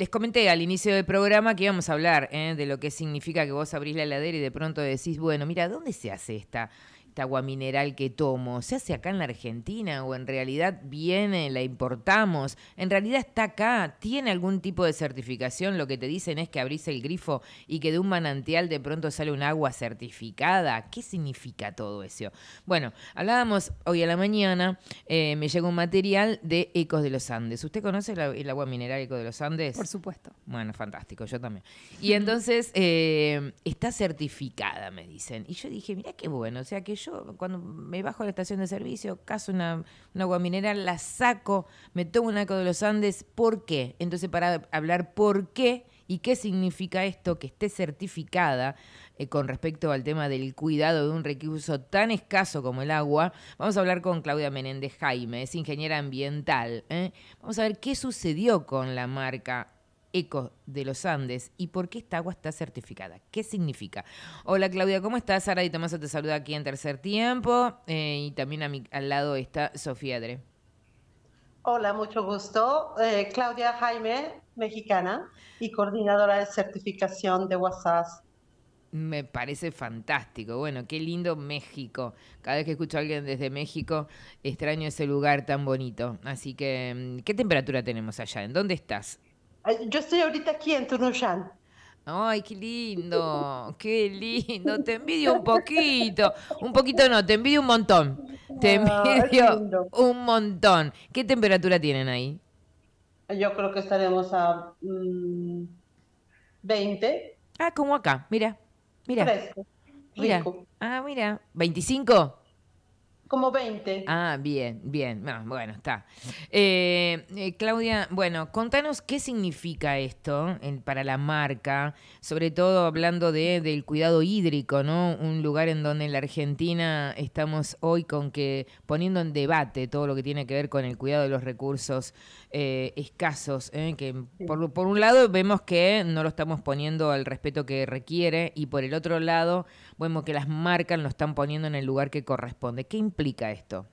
Les comenté al inicio del programa que íbamos a hablar ¿eh? de lo que significa que vos abrís la heladera y de pronto decís, bueno, mira, ¿dónde se hace esta, esta agua mineral que tomo? ¿Se hace acá en la Argentina o en realidad viene, la importamos? ¿En realidad está acá? ¿Tiene algún tipo de certificación? Lo que te dicen es que abrís el grifo y que de un manantial de pronto sale un agua certificada. ¿Qué significa todo eso? Bueno, hablábamos hoy a la mañana, eh, me llegó un material de Ecos de los Andes. ¿Usted conoce el, agua mineral Ecos de los Andes? Por supuesto. Bueno, fantástico, yo también. Y entonces eh, está certificada, me dicen. Y yo dije, mira qué bueno, o sea que yo yo cuando me bajo a la estación de servicio, caso una, agua mineral, la saco, me tomo un arco de los Andes, ¿por qué? Entonces, para hablar por qué y qué significa esto que esté certificada eh, con respecto al tema del cuidado de un recurso tan escaso como el agua, vamos a hablar con Claudia Menéndez Jaime, es ingeniera ambiental. ¿eh? Vamos a ver qué sucedió con la marca Eco de los Andes y por qué esta agua está certificada. ¿Qué significa? Hola Claudia, ¿cómo estás? Sara y Tomás te saluda aquí en Tercer Tiempo eh, y también al lado está Sofía Dre. Hola, mucho gusto. Eh, Claudia Jaime, mexicana y coordinadora de certificación de WhatsApp me parece fantástico. Bueno, qué lindo México. Cada vez que escucho a alguien desde México, extraño ese lugar tan bonito. Así que, mm, ¿qué temperatura tenemos allá? ¿En dónde estás? Yo estoy ahorita aquí en Tunushan. Ay, qué lindo, qué lindo. Te envidio un poquito. Un poquito no, te envidio un montón. Te envidio un montón. ¿Qué temperatura tienen ahí? Yo creo que estaremos a 20. Mm, ah, como acá, mira. Mira. mira. Ah, mira. ¿25? Como 20. Ah, bien, bien. bueno, está. Eh, eh, Claudia, bueno, contanos qué significa esto para la marca, sobre todo hablando de, del cuidado hídrico, ¿no? Un lugar en donde en la Argentina estamos hoy con que poniendo en debate todo lo que tiene que ver con el cuidado de los recursos eh, escasos, ¿eh? que por, un lado vemos que no lo estamos poniendo al respeto que requiere y por el otro lado vemos que las marcas lo están poniendo en el lugar que corresponde. ¿Qué implica esto?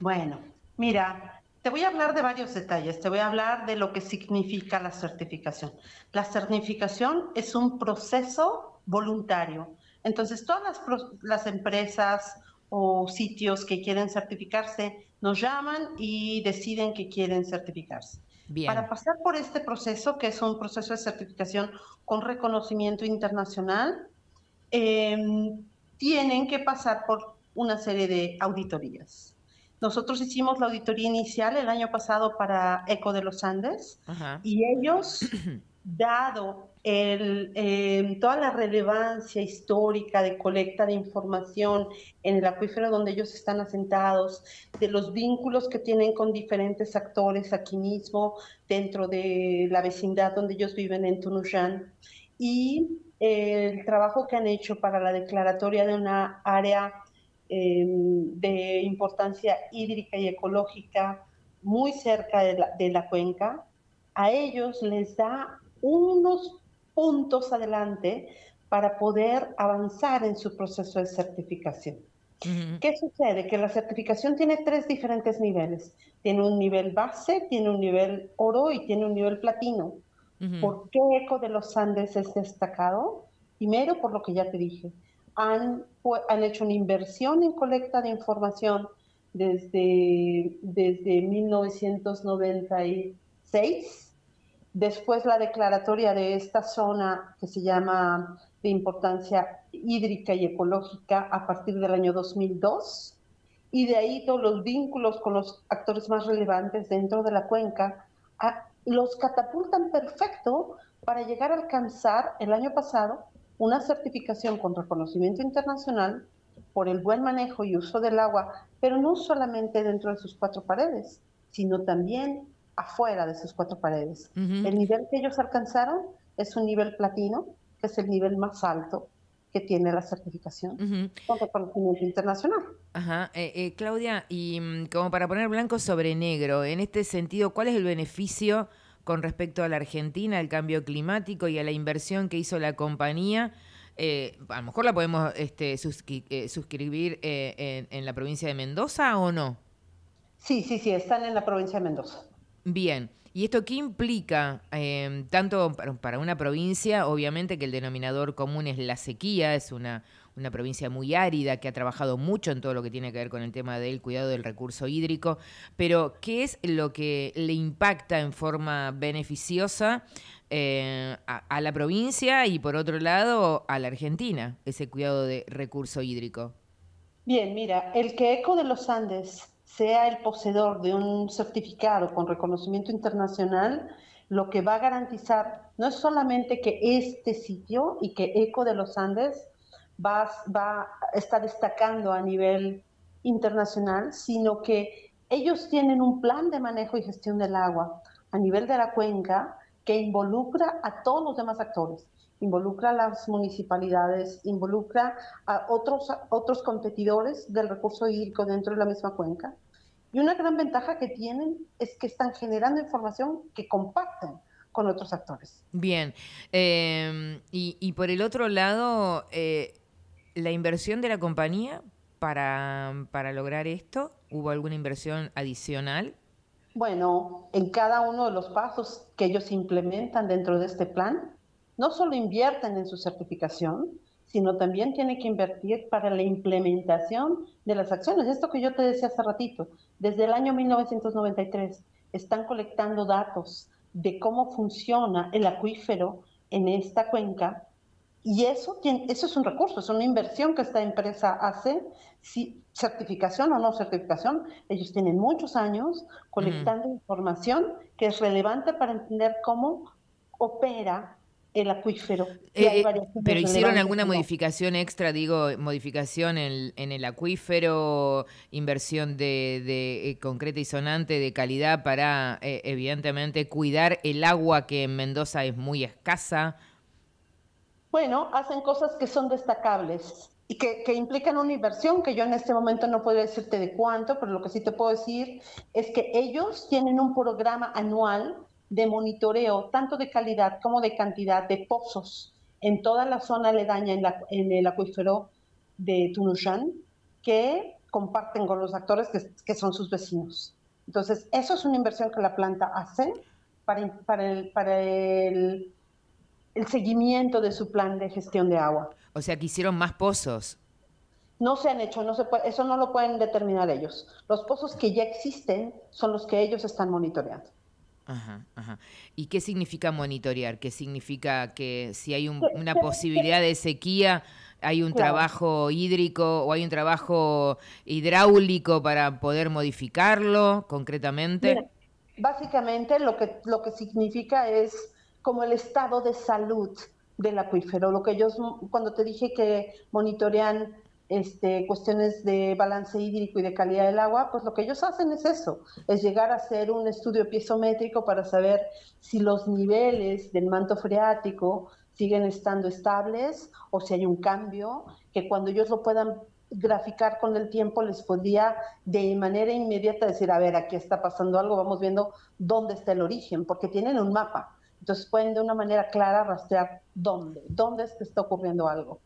Bueno, mira, te voy a hablar de varios detalles, te voy a hablar de lo que significa la certificación. La certificación es un proceso voluntario. Entonces, todas las empresas o sitios que quieren certificarse, nos llaman y deciden que quieren certificarse. Para pasar por este proceso, que es un proceso de certificación con reconocimiento internacional, em, tienen que pasar por una serie de auditorías. Nosotros hicimos la auditoría inicial el año pasado para Eco de los Andes y ellos dado em, toda la relevancia histórica de colecta de información en el acuífero donde ellos están asentados, de los vínculos que tienen con diferentes actores aquí mismo, dentro de la vecindad donde ellos viven en Tunuyán, y el trabajo que han hecho para la declaratoria de una área em, de importancia hídrica y ecológica muy cerca de la, de la cuenca, a ellos les da unos puntos adelante para poder avanzar en su proceso de certificación. ¿Qué sucede? Que la certificación tiene tres diferentes niveles. Tiene un nivel base, tiene un nivel oro y tiene un nivel platino. ¿Por qué Eco de los Andes es destacado? Primero, por lo que ya te dije, han, hecho una inversión en colecta de información desde, desde 1996 Después la declaratoria de esta zona que se llama de importancia hídrica y ecológica a partir del año 2002 y de ahí todos los vínculos con los actores más relevantes dentro de la cuenca los catapultan perfecto para llegar a alcanzar el año pasado una certificación con reconocimiento internacional por el buen manejo y uso del agua, pero no solamente dentro de sus cuatro paredes, sino también afuera de sus cuatro paredes. El nivel que ellos alcanzaron es un nivel platino, que es el nivel más alto que tiene la certificación uh -huh. internacional. Ajá. Eh, eh, Claudia, y mm, como para poner blanco sobre negro, en este sentido, ¿cuál es el beneficio con respecto a la Argentina, al cambio climático y a la inversión que hizo la compañía? Eh, a lo mejor la podemos este, suscribir en la provincia de Mendoza o no? Sí, sí, sí, están en la provincia de Mendoza. Bien. ¿Y esto qué implica? Em, tanto para una provincia, obviamente que el denominador común es la sequía, es una, provincia muy árida que ha trabajado mucho en todo lo que tiene que ver con el tema del cuidado del recurso hídrico, pero ¿qué es lo que le impacta en forma beneficiosa eh, a, a la provincia y por otro lado a la Argentina, ese cuidado de recurso hídrico? Bien, mira, el que Eco de los Andes sea el poseedor de un certificado con reconocimiento internacional, lo que va a garantizar no es solamente que este sitio y que ECO de los Andes va, va está destacando a nivel internacional, sino que ellos tienen un plan de manejo y gestión del agua a nivel de la cuenca que involucra a todos los demás actores involucra a las municipalidades, involucra a otros, otros competidores del recurso hídrico dentro de la misma cuenca. Y una gran ventaja que tienen es que están generando información que comparten con otros actores. Bien, em, y, por el otro lado, eh, la inversión de la compañía para, para lograr esto, ¿hubo alguna inversión adicional? Bueno, en cada uno de los pasos que ellos implementan dentro de este plan, no solo invierten en su certificación, sino también tiene que invertir para la implementación de las acciones. Esto que yo te decía hace ratito, desde el año 1993 están colectando datos de cómo funciona el acuífero en esta cuenca y eso, eso es un recurso, es una inversión que esta empresa hace, si certificación o no certificación, ellos tienen muchos años colectando información que es relevante para entender cómo opera el acuífero. Eh, eh, pero hicieron alguna modificación extra, digo, modificación en, el acuífero, inversión de, eh, concreta y sonante de calidad para, evidentemente, cuidar el agua que en Mendoza es muy escasa. Bueno, hacen cosas que son destacables y que, que implican una inversión que yo en este momento no puedo decirte de cuánto, pero lo que sí te puedo decir es que ellos tienen un programa anual de monitoreo, tanto de calidad como de cantidad de pozos en toda la zona aledaña en, la, en el acuífero de Tunushan, que comparten con los actores que, son sus vecinos. Entonces, eso es una inversión que la planta hace para, para, el, el seguimiento de su plan de gestión de agua. O sea, que hicieron más pozos no se han hecho, no se eso no lo pueden determinar ellos. Los pozos que ya existen son los que ellos están monitoreando. Ajá, ¿Y qué significa monitorear? ¿Qué significa que si hay una posibilidad de sequía, hay un trabajo hídrico o hay un trabajo hidráulico para poder modificarlo concretamente? básicamente lo que, lo que significa es como el estado de salud del acuífero, lo que yo cuando te dije que monitorean este, cuestiones de balance hídrico y de calidad del agua, pues lo que ellos hacen es eso, es llegar a hacer un estudio piezométrico para saber si los niveles del manto freático siguen estando estables o si hay un cambio, que cuando ellos lo puedan graficar con el tiempo les podría de manera inmediata decir, a ver, aquí está pasando algo, vamos viendo dónde está el origen, porque tienen un mapa. Entonces pueden de una manera clara rastrear dónde, dónde está ocurriendo algo.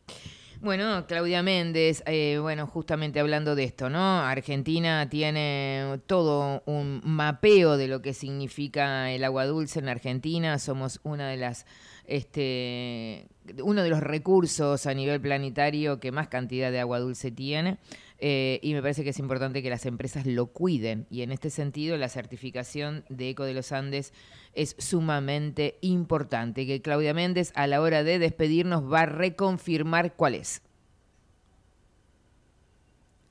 Bueno, Claudia Méndez, eh, bueno, justamente hablando de esto, ¿no? Argentina tiene todo un mapeo de lo que significa el agua dulce en Argentina. Somos una de las, este, uno de los recursos a nivel planetario que más cantidad de agua dulce tiene. Eh, y me parece que es importante que las empresas lo cuiden. Y en este sentido, la certificación de Eco de los Andes es sumamente importante, que Claudia Méndez a la hora de despedirnos va a reconfirmar cuál es.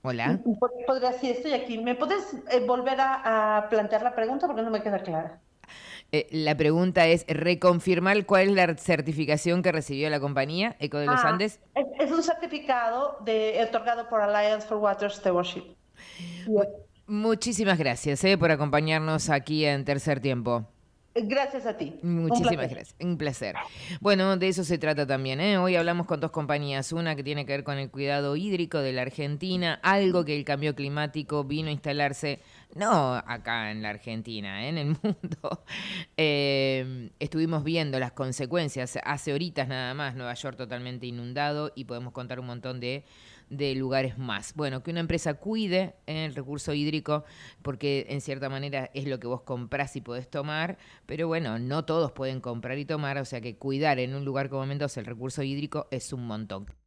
Hola. Podría, pues, pues, estoy aquí. ¿Me podés eh, volver a plantear la pregunta porque no me queda clara? Eh, la pregunta es, reconfirmar cuál es la certificación que recibió la compañía Eco de los ah, Andes. Es, un certificado otorgado por Alliance for Water Stewardship. Muchísimas gracias eh, por acompañarnos aquí en Tercer Tiempo. Gracias a ti. Muchísimas gracias. Un placer. Bueno, de eso se trata también. Eh. Hoy hablamos con dos compañías. Una que tiene que ver con el cuidado hídrico de la Argentina, algo que el cambio climático vino a instalarse no acá en la Argentina, ¿eh? en el mundo. Em, estuvimos viendo las consecuencias hace horitas nada más, Nueva York totalmente inundado y podemos contar un montón de, lugares más. Bueno, que una empresa cuide ¿eh? el recurso hídrico, porque en cierta manera es lo que vos comprás y podés tomar, pero bueno, no todos pueden comprar y tomar, o sea que cuidar en un lugar como Mendoza el recurso hídrico es un montón.